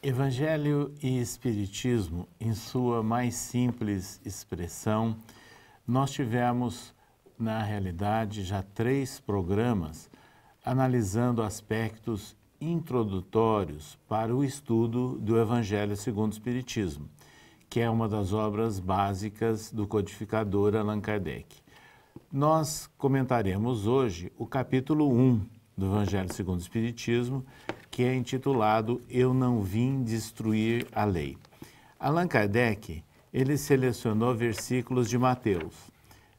Evangelho e Espiritismo, em sua mais simples expressão, nós tivemos, na realidade, já três programas analisando aspectos introdutórios para o estudo do Evangelho segundo o Espiritismo, que é uma das obras básicas do codificador Allan Kardec. Nós comentaremos hoje o capítulo 1 do Evangelho segundo o Espiritismo que é intitulado Eu não vim destruir a lei. Allan Kardec, ele selecionou versículos de Mateus.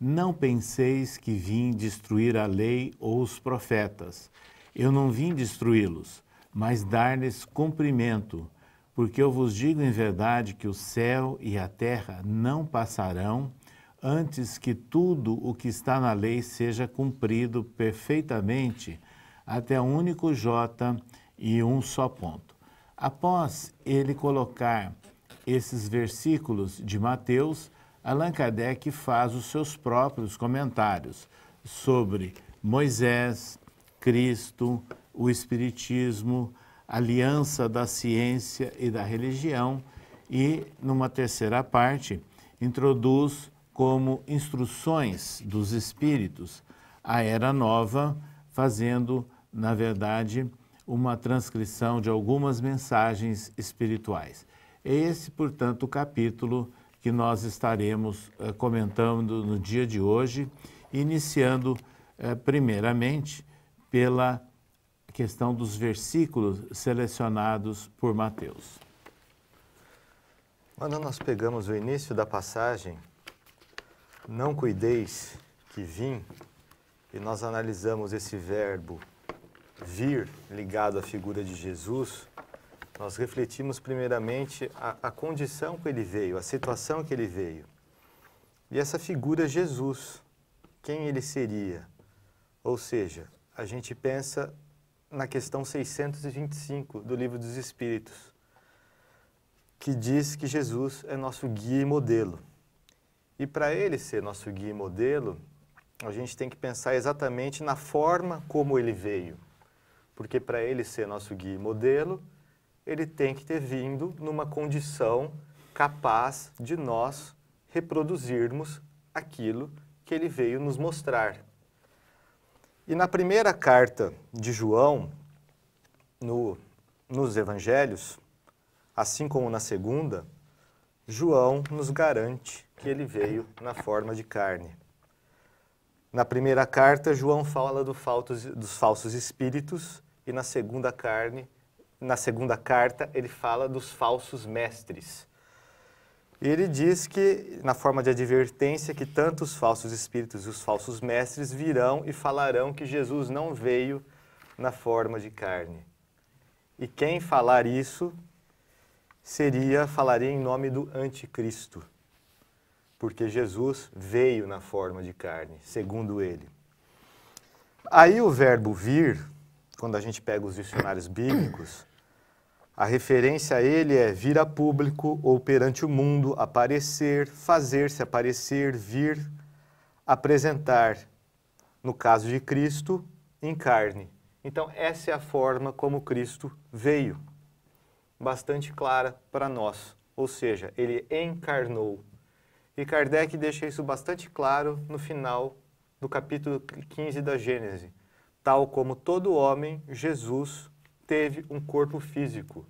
Não penseis que vim destruir a lei ou os profetas. Eu não vim destruí-los, mas dar-lhes cumprimento, porque eu vos digo em verdade que o céu e a terra não passarão antes que tudo o que está na lei seja cumprido perfeitamente até o único jota e um só ponto. Após ele colocar esses versículos de Mateus, Allan Kardec faz os seus próprios comentários sobre Moisés, Cristo, o Espiritismo, aliança da ciência e da religião, e, numa terceira parte, introduz como instruções dos espíritos a Era Nova, fazendo, na verdade, uma transcrição de algumas mensagens espirituais. É esse, portanto, o capítulo que nós estaremos eh, comentando no dia de hoje, iniciando eh, primeiramente pela questão dos versículos selecionados por Mateus. Quando nós pegamos o início da passagem, não cuideis que vim, e nós analisamos esse verbo vir ligado à figura de Jesus, nós refletimos primeiramente a, a condição que ele veio, a situação que ele veio. E essa figura Jesus, quem ele seria? Ou seja, a gente pensa na questão 625 do Livro dos Espíritos, que diz que Jesus é nosso guia e modelo. E para ele ser nosso guia e modelo, a gente tem que pensar exatamente na forma como ele veio. Porque para ele ser nosso guia e modelo, ele tem que ter vindo numa condição capaz de nós reproduzirmos aquilo que ele veio nos mostrar. E na primeira carta de João, no, nos evangelhos, assim como na segunda, João nos garante que ele veio na forma de carne. Na primeira carta, João fala do faltos, dos falsos espíritos e na segunda carne, na segunda carta, ele fala dos falsos mestres. E ele diz que, na forma de advertência, que tanto os falsos espíritos e os falsos mestres virão e falarão que Jesus não veio na forma de carne. E quem falar isso seria, falaria em nome do anticristo porque Jesus veio na forma de carne, segundo ele. Aí o verbo vir, quando a gente pega os dicionários bíblicos, a referência a ele é vir a público ou perante o mundo, aparecer, fazer-se aparecer, vir, apresentar. No caso de Cristo, em carne. Então, essa é a forma como Cristo veio, bastante clara para nós. Ou seja, ele encarnou e Kardec deixa isso bastante claro no final do capítulo 15 da Gênesis. Tal como todo homem, Jesus teve um corpo físico.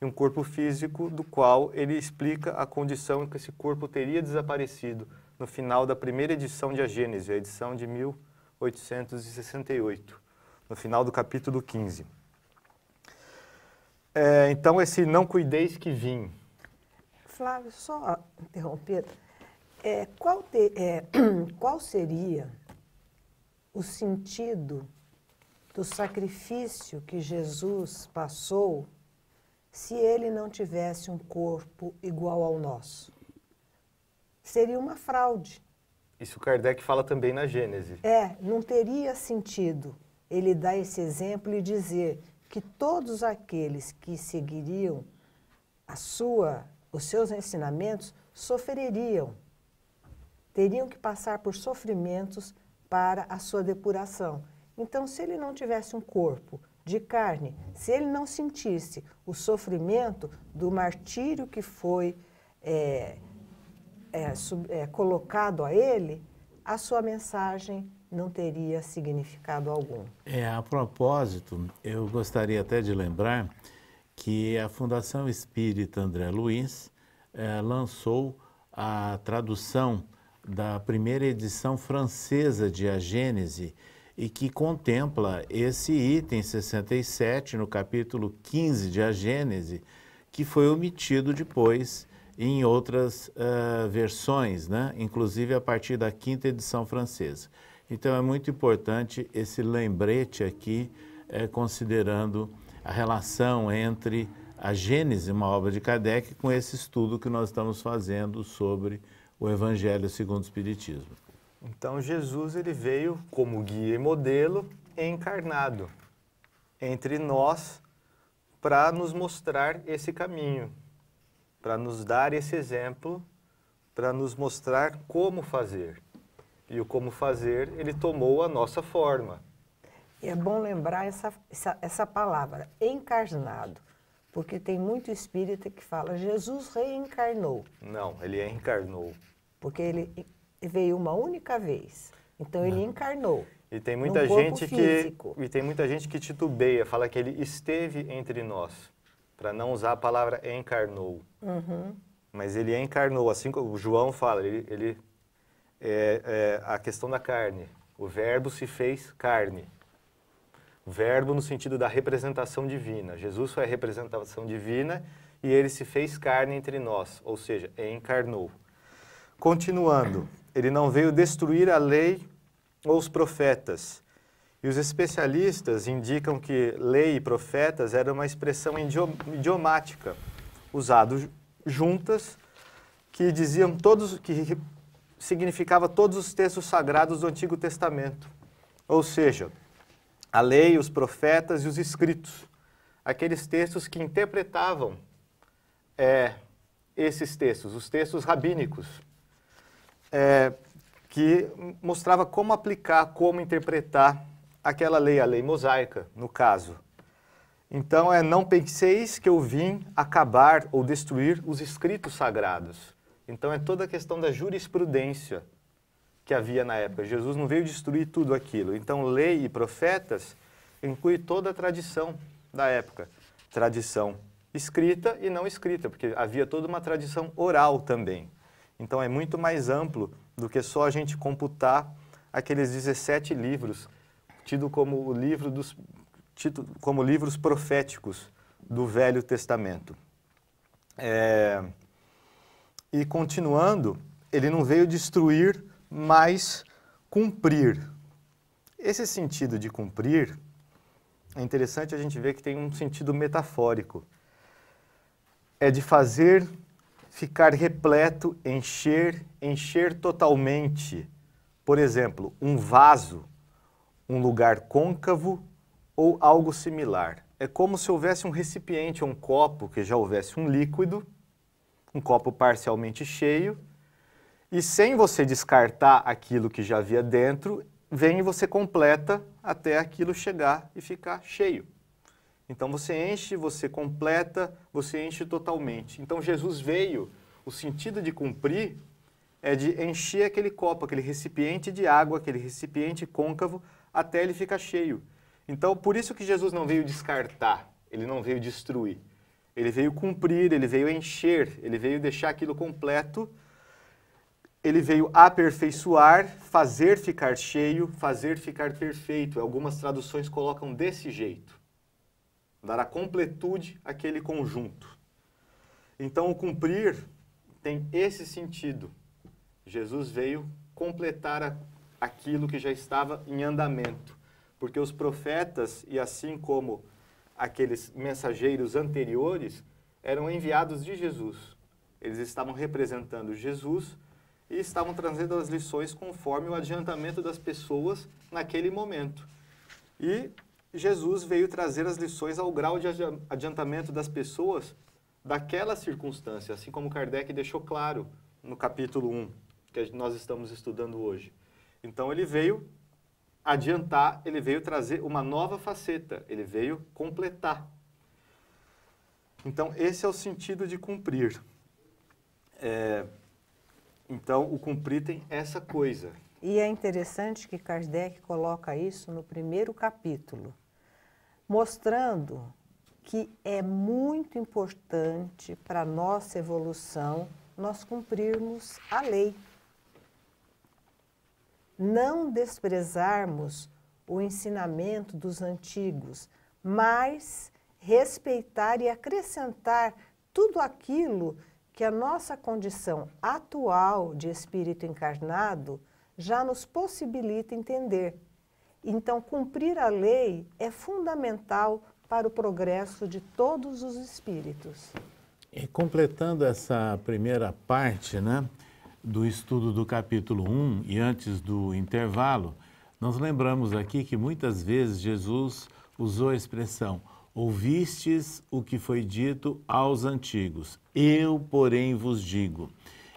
E um corpo físico do qual ele explica a condição em que esse corpo teria desaparecido no final da primeira edição de A Gênesis, a edição de 1868, no final do capítulo 15. É, então, esse não cuideis que vim. Flávio, só interromper. É, qual, te, é, qual seria o sentido do sacrifício que Jesus passou se ele não tivesse um corpo igual ao nosso? Seria uma fraude. Isso Kardec fala também na Gênese. É, não teria sentido ele dar esse exemplo e dizer que todos aqueles que seguiriam a sua, os seus ensinamentos sofreriam teriam que passar por sofrimentos para a sua depuração. Então, se ele não tivesse um corpo de carne, se ele não sentisse o sofrimento do martírio que foi é, é, sub, é, colocado a ele, a sua mensagem não teria significado algum. É, a propósito, eu gostaria até de lembrar que a Fundação Espírita André Luiz é, lançou a tradução da primeira edição francesa de A Gênese e que contempla esse item 67 no capítulo 15 de A Gênese, que foi omitido depois em outras uh, versões, né? inclusive a partir da quinta edição francesa. Então é muito importante esse lembrete aqui, é, considerando a relação entre a Gênese, uma obra de Kardec, com esse estudo que nós estamos fazendo sobre o Evangelho segundo o Espiritismo. Então Jesus ele veio como guia e modelo encarnado entre nós para nos mostrar esse caminho, para nos dar esse exemplo, para nos mostrar como fazer. E o como fazer ele tomou a nossa forma. é bom lembrar essa, essa, essa palavra, encarnado, porque tem muito espírita que fala Jesus reencarnou. Não, ele encarnou porque ele veio uma única vez. Então ele né? encarnou. E tem muita gente físico. que e tem muita gente que titubeia, fala que ele esteve entre nós, para não usar a palavra encarnou. Uhum. Mas ele encarnou, assim como João fala, ele, ele é, é, a questão da carne. O Verbo se fez carne. Verbo no sentido da representação divina. Jesus foi a representação divina e ele se fez carne entre nós, ou seja, encarnou. Continuando, ele não veio destruir a lei ou os profetas. E os especialistas indicam que lei e profetas era uma expressão idiomática, usada juntas, que diziam todos que significava todos os textos sagrados do Antigo Testamento. Ou seja, a lei, os profetas e os escritos, aqueles textos que interpretavam é, esses textos, os textos rabínicos é, que mostrava como aplicar, como interpretar aquela lei, a lei mosaica, no caso. Então é não penseis que eu vim acabar ou destruir os escritos sagrados. Então é toda a questão da jurisprudência que havia na época. Jesus não veio destruir tudo aquilo. Então lei e profetas inclui toda a tradição da época, tradição escrita e não escrita, porque havia toda uma tradição oral também. Então é muito mais amplo do que só a gente computar aqueles 17 livros, tido como livro dos tido como livros proféticos do Velho Testamento. É, e continuando, ele não veio destruir, mas cumprir. Esse sentido de cumprir é interessante a gente ver que tem um sentido metafórico. É de fazer ficar repleto, encher, encher totalmente. Por exemplo, um vaso, um lugar côncavo ou algo similar. É como se houvesse um recipiente, um copo, que já houvesse um líquido, um copo parcialmente cheio, e sem você descartar aquilo que já havia dentro, vem e você completa até aquilo chegar e ficar cheio. Então você enche, você completa, você enche totalmente. Então Jesus veio, o sentido de cumprir é de encher aquele copo, aquele recipiente de água, aquele recipiente côncavo, até ele ficar cheio. Então por isso que Jesus não veio descartar, ele não veio destruir. Ele veio cumprir, ele veio encher, ele veio deixar aquilo completo. Ele veio aperfeiçoar, fazer ficar cheio, fazer ficar perfeito. Algumas traduções colocam desse jeito dará completude àquele conjunto. Então, o cumprir tem esse sentido. Jesus veio completar a, aquilo que já estava em andamento, porque os profetas, e assim como aqueles mensageiros anteriores, eram enviados de Jesus. Eles estavam representando Jesus e estavam trazendo as lições conforme o adiantamento das pessoas naquele momento. E Jesus veio trazer as lições ao grau de adiantamento das pessoas daquela circunstância, assim como Kardec deixou claro no capítulo 1, que nós estamos estudando hoje. Então ele veio adiantar, ele veio trazer uma nova faceta, ele veio completar. Então esse é o sentido de cumprir. É, então o cumprir tem essa coisa. E é interessante que Kardec coloca isso no primeiro capítulo mostrando que é muito importante para a nossa evolução nós cumprirmos a lei. Não desprezarmos o ensinamento dos antigos, mas respeitar e acrescentar tudo aquilo que a nossa condição atual de espírito encarnado já nos possibilita entender. Então, cumprir a lei é fundamental para o progresso de todos os espíritos. E completando essa primeira parte né, do estudo do capítulo 1 e antes do intervalo, nós lembramos aqui que muitas vezes Jesus usou a expressão ouvistes o que foi dito aos antigos, eu, porém, vos digo.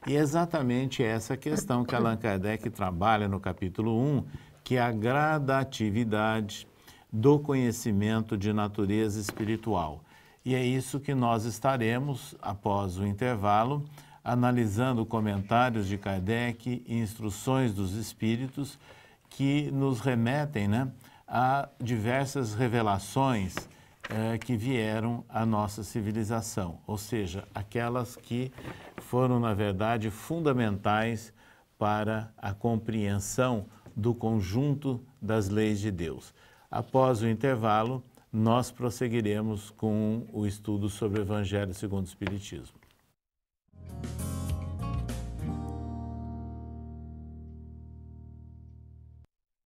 E é exatamente essa questão que Allan Kardec trabalha no capítulo 1 que é a gradatividade do conhecimento de natureza espiritual. E é isso que nós estaremos, após o intervalo, analisando comentários de Kardec e instruções dos espíritos que nos remetem né, a diversas revelações eh, que vieram à nossa civilização, ou seja, aquelas que foram, na verdade, fundamentais para a compreensão do conjunto das leis de Deus. Após o intervalo, nós prosseguiremos com o estudo sobre o Evangelho segundo o Espiritismo.